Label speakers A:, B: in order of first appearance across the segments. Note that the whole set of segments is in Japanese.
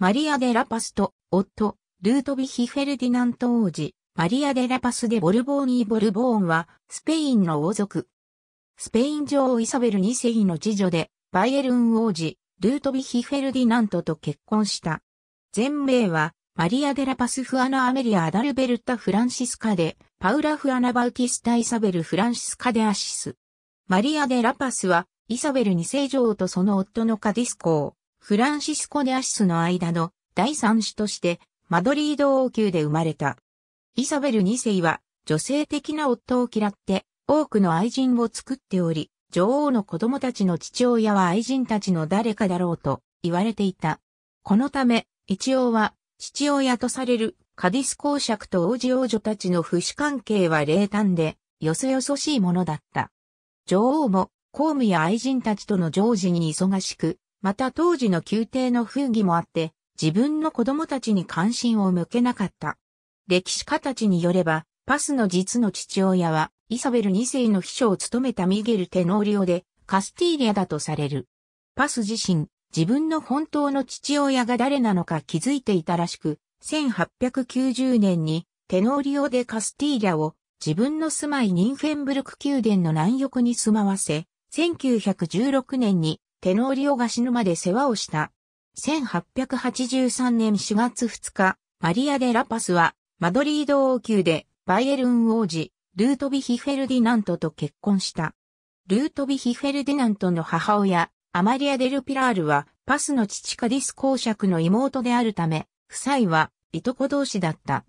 A: マリア・デ・ラパスと、夫、ルートヴィヒ・フェルディナント王子、マリア・デ・ラパス・デ・ボルボーニー・ボルボーンは、スペインの王族。スペイン女王イサベル2世の次女で、バイエルン王子、ルートヴィヒ・フェルディナントと結婚した。全名は、マリア・デ・ラパス・フアナ・アメリア・アダルベルタ・フランシスカで、パウラ・フアナ・バウティスタ・イサベル・フランシスカデ・アシス。マリア・デ・ラパスは、イサベル2世女王とその夫のカディス公、フランシスコ・デ・アシスの間の第三子としてマドリード王宮で生まれた。イサベル2世は女性的な夫を嫌って多くの愛人を作っており、女王の子供たちの父親は愛人たちの誰かだろうと言われていた。このため、一応は父親とされるカディス公爵と王子王女たちの不死関係は冷淡で、よそよそしいものだった。女王も公務や愛人たちとの常時に忙しく、また当時の宮廷の風儀もあって、自分の子供たちに関心を向けなかった。歴史家たちによれば、パスの実の父親は、イサベル2世の秘書を務めたミゲル・テノーリオで、カスティーリアだとされる。パス自身、自分の本当の父親が誰なのか気づいていたらしく、1890年にテノーリオ・でカスティーリアを自分の住まいニンフェンブルク宮殿の南翼に住まわせ、1916年に手のリオが死ぬまで世話をした。1883年4月2日、マリア・デ・ラパスは、マドリード王宮で、バイエルン王子、ルートビヒ・フェルディナントと結婚した。ルートビヒ・フェルディナントの母親、アマリア・デル・ピラールは、パスの父カディス公爵の妹であるため、夫妻は、いとこ同士だった。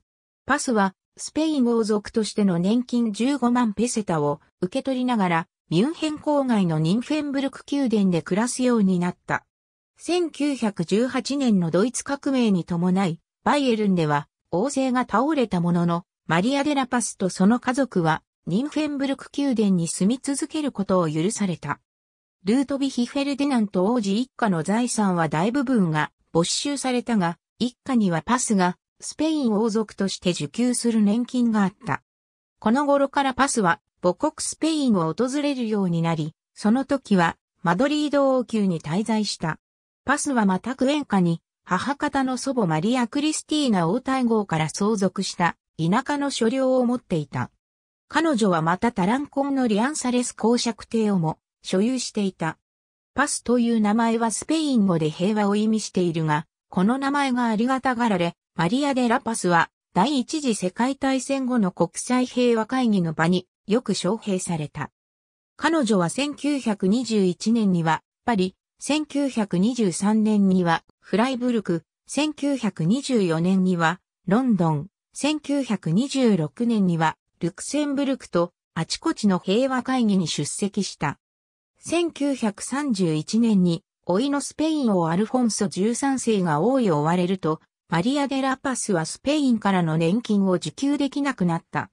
A: パスは、スペイン王族としての年金15万ペセタを受け取りながら、ミュンヘン郊外のニンフェンブルク宮殿で暮らすようになった。1918年のドイツ革命に伴い、バイエルンでは、王政が倒れたものの、マリア・デ・ラパスとその家族は、ニンフェンブルク宮殿に住み続けることを許された。ルートビヒ・フェルディナント王子一家の財産は大部分が没収されたが、一家にはパスが、スペイン王族として受給する年金があった。この頃からパスは母国スペインを訪れるようになり、その時はマドリード王宮に滞在した。パスはまたクエンカに母方の祖母マリア・クリスティーナ王太后から相続した田舎の所領を持っていた。彼女はまたタランコンのリアンサレス公爵邸をも所有していた。パスという名前はスペイン語で平和を意味しているが、この名前がありがたがられ、マリア・デ・ラパスは第一次世界大戦後の国際平和会議の場によく招聘された。彼女は1921年にはパリ、1923年にはフライブルク、1924年にはロンドン、1926年にはルクセンブルクとあちこちの平和会議に出席した。1931年に、老いのスペイン王アルフォンソ13世が王位を追われると、マリア・デ・ラパスはスペインからの年金を受給できなくなった。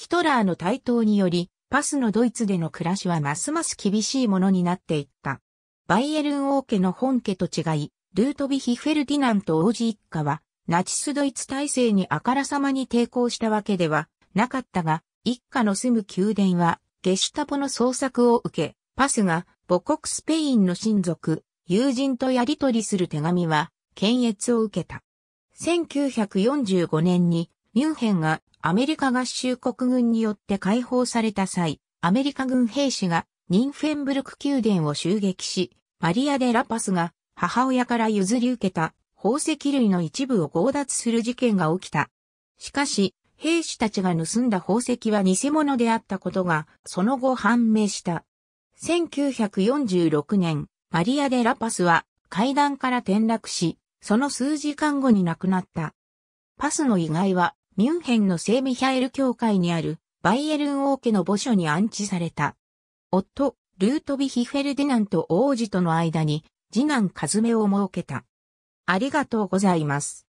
A: ヒトラーの台頭により、パスのドイツでの暮らしはますます厳しいものになっていった。バイエルン王家の本家と違い、ルートビヒ・フェルディナント王子一家は、ナチスドイツ体制にあからさまに抵抗したわけではなかったが、一家の住む宮殿は、ゲシュタポの捜索を受け、パスが母国スペインの親族、友人とやり取りする手紙は、検閲を受けた。1945年にミュンヘンがアメリカ合衆国軍によって解放された際、アメリカ軍兵士がニンフェンブルク宮殿を襲撃し、マリア・デ・ラパスが母親から譲り受けた宝石類の一部を強奪する事件が起きた。しかし、兵士たちが盗んだ宝石は偽物であったことが、その後判明した。1946年、マリア・デ・ラパスは階段から転落し、その数時間後に亡くなった。パスの遺骸はミュンヘンの聖ミヒャエル教会にあるバイエルン王家の墓所に安置された。夫、ルートヴィヒ・フェルディナント王子との間に次男カズメを設けた。ありがとうございます。